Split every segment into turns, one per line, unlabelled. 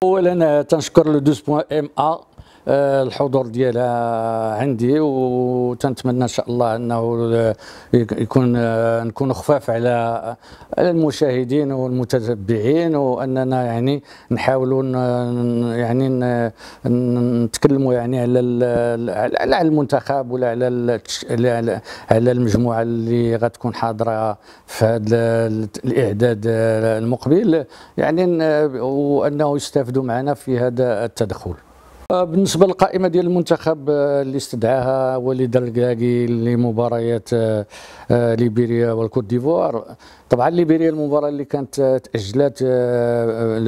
Oh, Hélène, tu as un score de 12 MA. آه، الحضور ديالها عندي وتنتمنى ان شاء الله انه آه، يكون آه، نكون خفاف على المشاهدين والمتتبعين واننا يعني نحاولوا يعني نتكلموا يعني على على المنتخب ولا على على المجموعه اللي غتكون حاضره في هذا الاعداد المقبل يعني وانه يستافدوا معنا في هذا التدخل بالنسبه للقائمه ديال المنتخب آه، اللي استدعاها وليد الكاكي لمباريات آه، آه، ليبيريا والكوت ديفوار طبعا ليبيريا المباراه اللي كانت تاجلت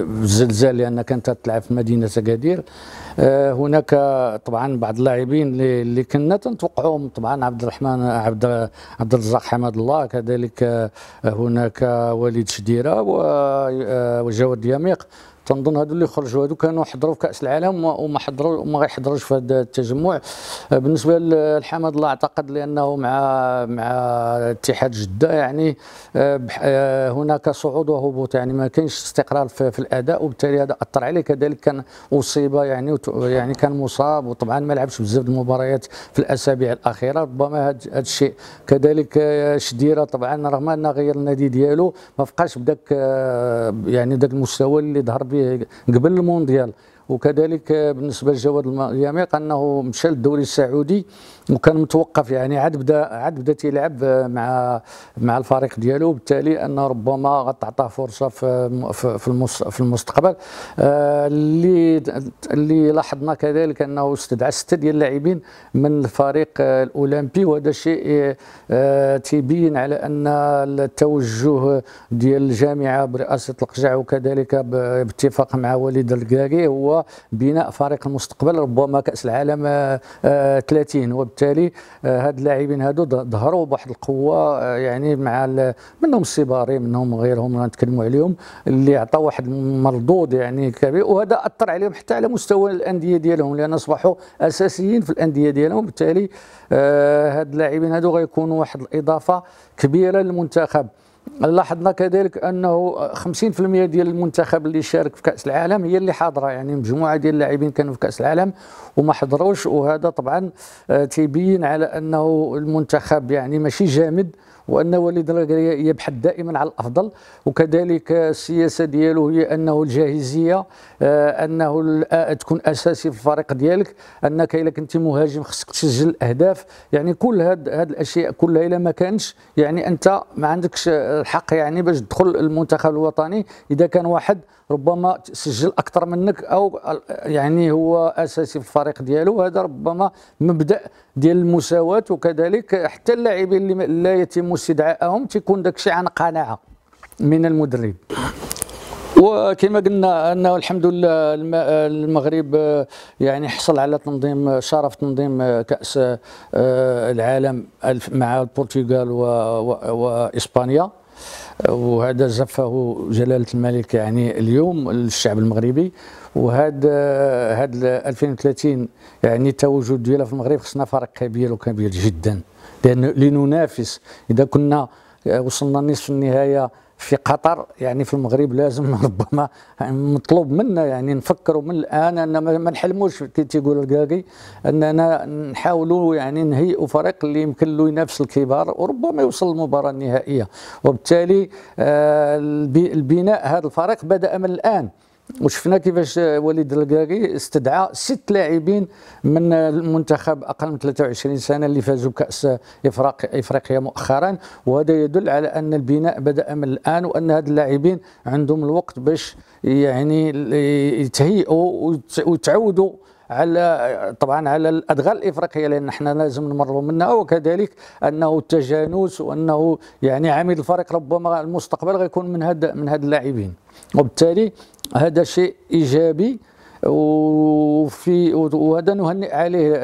بالزلزال لان كانت تلعب في مدينه اكادير هناك طبعا بعض اللاعبين اللي كنا تنتوقعهم طبعا عبد الرحمن عبد عبد الرزاق حماد الله كذلك هناك وليد شديره وجواد يميق تنظن هادو اللي خرجوا هادو كانوا حضروا في كاس العالم وما حضروا وما غيحضروش في هذا التجمع آه، بالنسبه للحمد الله اعتقد لانه مع مع اتحاد جده يعني آه، آه، هناك صعود وهبوط يعني ما كاينش استقرار في, في الاداء وبالتالي هذا اثر عليه كذلك كان اصيب يعني يعني كان مصاب وطبعا ما لعبش بزاف المباريات في الاسابيع الاخيره ربما هذا الشيء كذلك شديره طبعا رغم ان غير النادي ديالو ما بقاش بداك يعني داك المستوى اللي ظهر به قبل المونديال وكذلك بالنسبه لجواد اليميق انه مشى للدوري السعودي وكان متوقف يعني عاد بدا عاد بدا تيلعب مع مع الفريق ديالو وبالتالي ان ربما غتعطاه فرصه في في في المستقبل آه، اللي اللي لاحظنا كذلك انه استدعى سته ديال اللاعبين من الفريق الاولمبي وهذا شيء آه، تيبين على ان التوجه ديال الجامعه برئاسه القجع وكذلك باتفاق مع وليد الكاكي هو بناء فريق المستقبل ربما كاس العالم 30 آه، آه، وبالتالي آه، هاد اللاعبين هادو ظهروا بواحد القوه يعني مع منهم السيباري منهم غيرهم نتكلموا عليهم اللي عطاو واحد المردود يعني كبير وهذا اثر عليهم حتى على مستوى الانديه ديالهم لان اصبحوا اساسيين في الانديه ديالهم وبالتالي هاد اللاعبين هادو غيكونوا واحد الاضافه كبيره للمنتخب لاحظنا كذلك انه 50% ديال المنتخب اللي شارك في كاس العالم هي اللي حاضره يعني مجموعه ديال اللاعبين كانوا في كاس العالم وما حضروش وهذا طبعا آه، تيبين على انه المنتخب يعني ماشي جامد وان وليد يبحث دائما على الافضل وكذلك السياسه ديالو هي انه الجاهزيه آه، انه آه، تكون اساسي في الفريق ديالك انك الا كنت مهاجم خصك تسجل الاهداف يعني كل هاد هاد الاشياء كلها الا ما كانش يعني انت ما عندكش الحق يعني باش تدخل المنتخب الوطني اذا كان واحد ربما سجل اكثر منك او يعني هو اساسي في الفريق ديالو هذا ربما مبدا ديال المساواه وكذلك حتى اللاعبين اللي لا يتم استدعائهم تيكون داك عن قناعه من المدرب وكما قلنا انه الحمد لله المغرب آه، يعني حصل على تنظيم آه، شرف تنظيم آه، كاس العالم مع البرتغال واسبانيا وهذا زفه جلاله الملك يعني اليوم للشعب المغربي وهذا هاد 2030 يعني التواجد ديالها في المغرب خصنا فرق كبير وكبير جدا لان لننافس اذا كنا وصلنا نصف النهايه في قطر يعني في المغرب لازم ربما مطلوب منا يعني نفكروا من الان ان ما نحلموش كي تيقول الكاكي اننا نحاولوا يعني نهيئوا فريق اللي يمكن له ينافس الكبار وربما يوصل للمباراه النهائيه وبالتالي آه البناء هذا الفريق بدا من الان وشفنا كيفاش وليد الكاري استدعى ست لاعبين من المنتخب اقل من 23 سنه اللي فازوا بكاس إفراق افريقيا مؤخرا وهذا يدل على ان البناء بدا من الان وان هاد اللاعبين عندهم الوقت باش يعني يتهيئوا ويتعودوا على طبعا على الادغال الافريقيه لان احنا لازم نمروا منها وكذلك انه التجانس وانه يعني عميد الفريق ربما المستقبل غيكون من هاد من هاد اللاعبين وبالتالي هذا شيء ايجابي وفي وهذا نهنئ عليه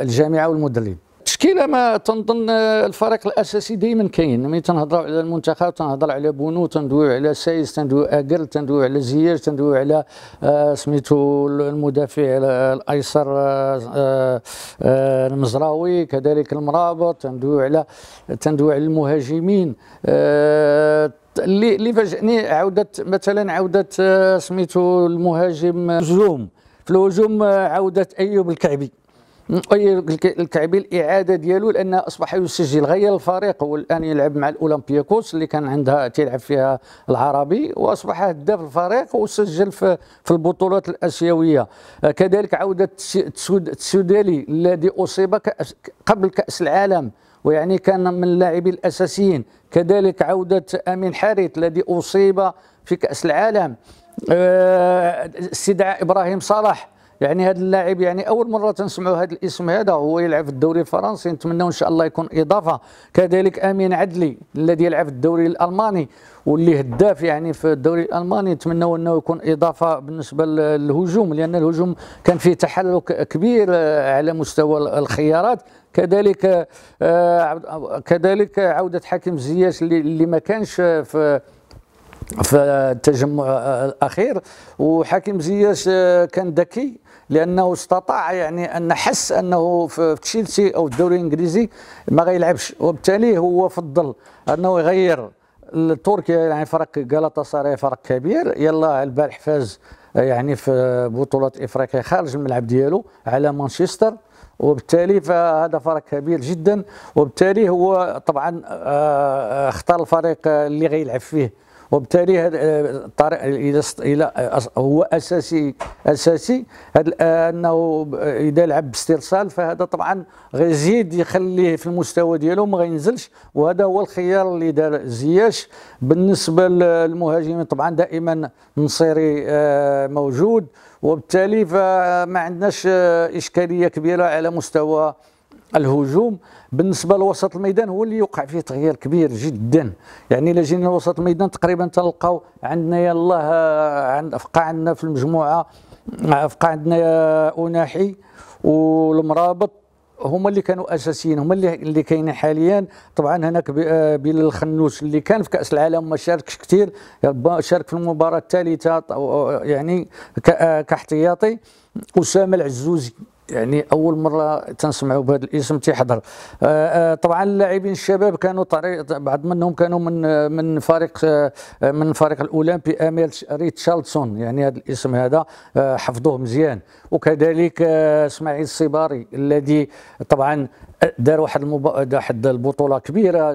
الجامعه والمدرب المشكله ما تنظن الفريق الاساسي دائما كاين ملي تنهضروا على المنتخب تنهضر على بونو تندويو على سايس تندويو اكل تندويو على زياش تندويو على آه، سميتو المدافع الايسر آه، آه، المزراوي كذلك المرابط تندويو على تندويو على المهاجمين اللي اللي فاجئني عوده مثلا عوده سميتو المهاجم زوم في الهجوم عودة أيوب الكعبي الكعبي الاعاده ديالو لان اصبح يسجل غير الفريق والان يلعب مع الاولمبياكوس اللي كان عندها تيلعب فيها العربي واصبح هداف الفريق وسجل في, في البطولات الاسيويه آه، كذلك عوده تسود تسودالي الذي اصيب قبل كاس العالم ويعني كان من اللاعبين الاساسيين كذلك عوده امين حارث الذي اصيب في كاس العالم استدعاء آه، ابراهيم صلاح يعني هذا اللاعب يعني اول مره تنسمعوا هذا الاسم هذا هو يلعب في الدوري الفرنسي نتمنوا ان شاء الله يكون اضافه كذلك امين عدلي الذي يلعب في الدوري الالماني واللي هداف يعني في الدوري الالماني نتمنوا انه يكون اضافه بالنسبه للهجوم لان الهجوم كان فيه تحرك كبير آه، على مستوى الخيارات كذلك آه، كذلك عوده حكيم زياش اللي ما كانش في في التجمع الاخير وحكيم زياش كان ذكي لانه استطاع يعني ان حس انه في تشيلسي او الدوري الانجليزي ما غيلعبش وبالتالي هو فضل انه يغير تركيا يعني فرق جلطة صاري فرق كبير يلا البارح فاز يعني في بطولة افريقيا خارج الملعب ديالو على مانشستر وبالتالي فهذا فرق كبير جدا وبالتالي هو طبعا آه، آه، اختار الفريق اللي غيلعب فيه وبالتالي هذا الطريق آه، الى هو اساسي اساسي انه اذا لعب باسترسال فهذا طبعا غيزيد يخليه في المستوى ديالو ما غينزلش وهذا هو الخيار اللي دار زياش بالنسبه للمهاجمين طبعا دائما نصيري آه، موجود وبالتالي فما عندناش آه، اشكاليه كبيره على مستوى الهجوم بالنسبه لوسط الميدان هو اللي يوقع فيه تغيير كبير جدا يعني الا جينا لوسط الميدان تقريبا تلقاو عندنا يلاه عند بقى عندنا في المجموعه بقى آه، عندنا اوناحي والمرابط هما اللي كانوا اساسيين هما اللي اللي كاينين حاليا طبعا هناك آه، بلال الخنوش اللي كان في كاس العالم ما شاركش كثير شارك في المباراه الثالثه يعني آه، كاحتياطي اسامه العزوزي يعني اول مره تنسمعوا بهذا الاسم تيحضر آه، آه، طبعا اللاعبين الشباب كانوا طريق بعض منهم كانوا من من فريق آه، من فريق الاولمبي اميل ريتشاردسون يعني هذا الاسم هذا حفظوه مزيان وكذلك اسماعيل الصباري الذي طبعا دار واحد المب... واحد البطوله كبيره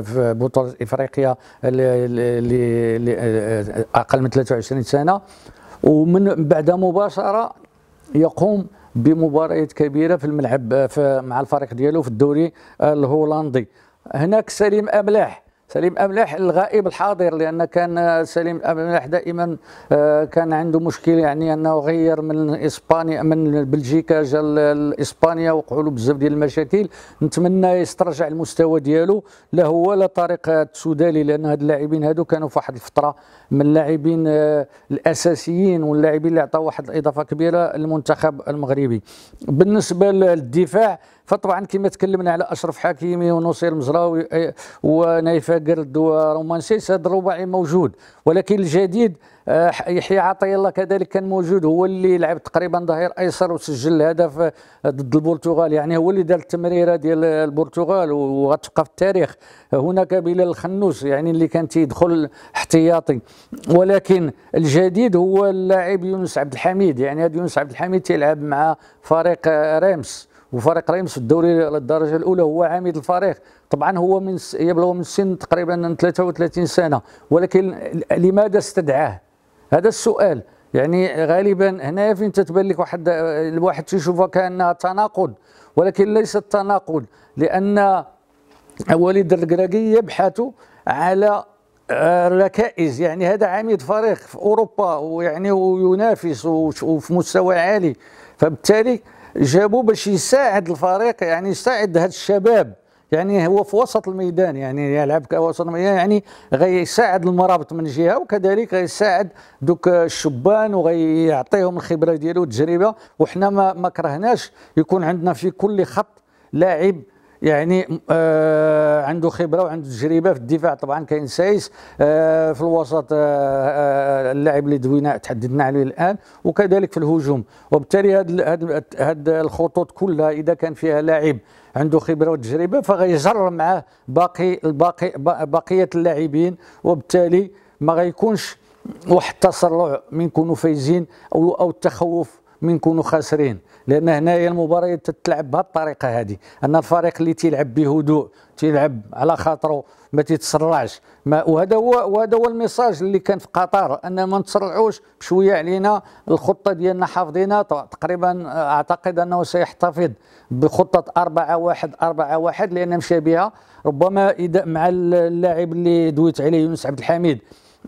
في بطوله افريقيا لاقل من 23 سنه ومن بعدها مباشره يقوم بمباريات كبيره في الملعب آه، في مع الفريق ديالو في الدوري آه، الهولندي هناك سليم املاح سليم أملاح الغائب الحاضر لأن كان سليم أملاح دائما آه، كان عنده مشكل يعني أنه غير من إسبانيا من بلجيكا جا لإسبانيا وقعوا له بزاف ديال المشاكل نتمنى يسترجع المستوى ديالو لا هو لا طارق السودالي لأن هاد اللاعبين هادو كانوا في واحد الفترة من اللاعبين آه، الأساسيين واللاعبين اللي عطاو واحد الإضافة كبيرة للمنتخب المغربي بالنسبة للدفاع فطبعا كما تكلمنا على أشرف حكيمي ونصير مزراوي آه، ونايف قرد ورومانسيس هذا الرباعي موجود ولكن الجديد آه، يحيى عطيه الله كذلك كان موجود هو اللي لعب تقريبا ظهير ايسر وسجل الهدف آه، ضد البرتغال يعني هو اللي دار التمريره ديال البرتغال وغتبقى في التاريخ هناك بلال الخنوس يعني اللي كان تيدخل احتياطي ولكن الجديد هو اللاعب يونس عبد الحميد يعني هذا يونس عبد الحميد تيلعب مع فريق آه، ريمس وفريق ريمس في الدوري الدرجه الاولى هو عميد الفريق طبعا هو من س... يبلغ من سن تقريبا 33 سنه ولكن لماذا استدعاه هذا السؤال يعني غالبا هنا فين تتبان لك واحد الواحد تيشوفها كانها تناقض ولكن ليس التناقض لان وليد الركراكي يبحث على آه، ركائز يعني هذا عميد فريق في اوروبا ويعني وينافس وفي مستوى عالي فبالتالي جابوه باش يساعد الفريق يعني يساعد هاد الشباب يعني هو في وسط الميدان يعني يلعب كوسط الميدان يعني غيساعد المرابط من جهه وكذلك غيساعد دوك الشبان وغيعطيهم الخبره ديالو والتجربه وحنا ما, ما كرهناش يكون عندنا في كل خط لاعب يعني آه عنده خبره وعنده تجربه في الدفاع طبعا كاين سايس آه في الوسط آه, آه، اللاعب اللي دوينا تحدثنا عليه الان وكذلك في الهجوم وبالتالي هاد الخطوط كلها اذا كان فيها لاعب عنده خبره وتجربه فغيجر معاه باقي الباقي بقيه اللاعبين وبالتالي ما غيكونش واحد التسرع من كونوا فايزين او او التخوف من نكونوا خاسرين لان هنايا المباراه تتلعب بهالطريقه هذه ان الفريق اللي تيلعب بهدوء تيلعب على خاطره ما تيتسرعش ما وهذا هو وهذا هو الميساج اللي كان في قطر ان ما نتسرعوش بشويه علينا الخطه ديالنا حافظينها تقريبا آه، اعتقد انه سيحتفظ بخطه 4 1 4 1 لان مشى بها ربما اذا مع اللاعب اللي دويت عليه يونس عبد الحميد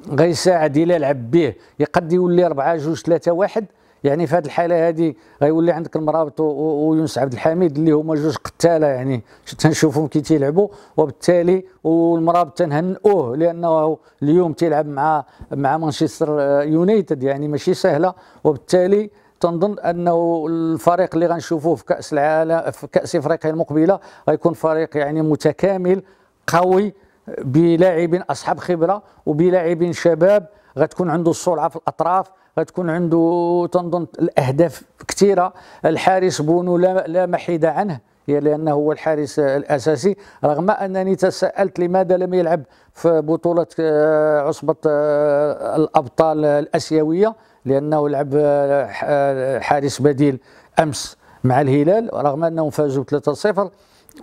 غيساعد لعب به يقد يولي 4 2 3 1 يعني في هذه الحاله هذه غيولي عندك المرابط ويونس عبد الحميد اللي هما جوج قتاله يعني تنشوفهم كي تيلعبوا وبالتالي والمرابط تنهنئوه لانه اليوم تيلعب مع مع مانشستر آه، يونايتد يعني ماشي سهله وبالتالي تنظن انه الفريق اللي غنشوفوه في كاس العالم في كاس افريقيا المقبله غيكون فريق يعني متكامل قوي بلاعبين اصحاب خبره وبلاعبين شباب غتكون عنده السرعه في الاطراف غتكون عنده تنظن الاهداف كثيره الحارس بونو لا, لا محيد عنه لانه هو الحارس الاساسي رغم انني تساءلت لماذا لم يلعب في بطوله آه، عصبه آه، الابطال الاسيويه لانه لعب آه، حارس بديل امس مع الهلال رغم انهم فازوا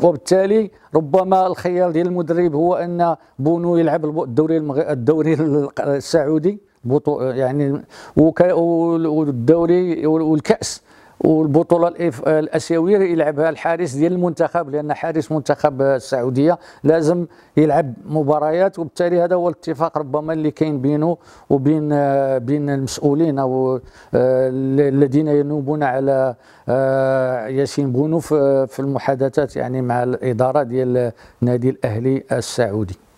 3-0 وبالتالي ربما الخيار ديال المدرب هو ان بونو يلعب الدوري المغ... الدوري السعودي بطو يعني والدوري والكاس والبطوله الاسيويه يلعبها الحارس ديال المنتخب لان حارس منتخب السعوديه لازم يلعب مباريات وبالتالي هذا هو الاتفاق ربما اللي كاين بينه وبين بين المسؤولين او آه، الذين ينوبون على آه، ياسين بونو في المحادثات يعني مع الاداره ديال النادي الاهلي السعودي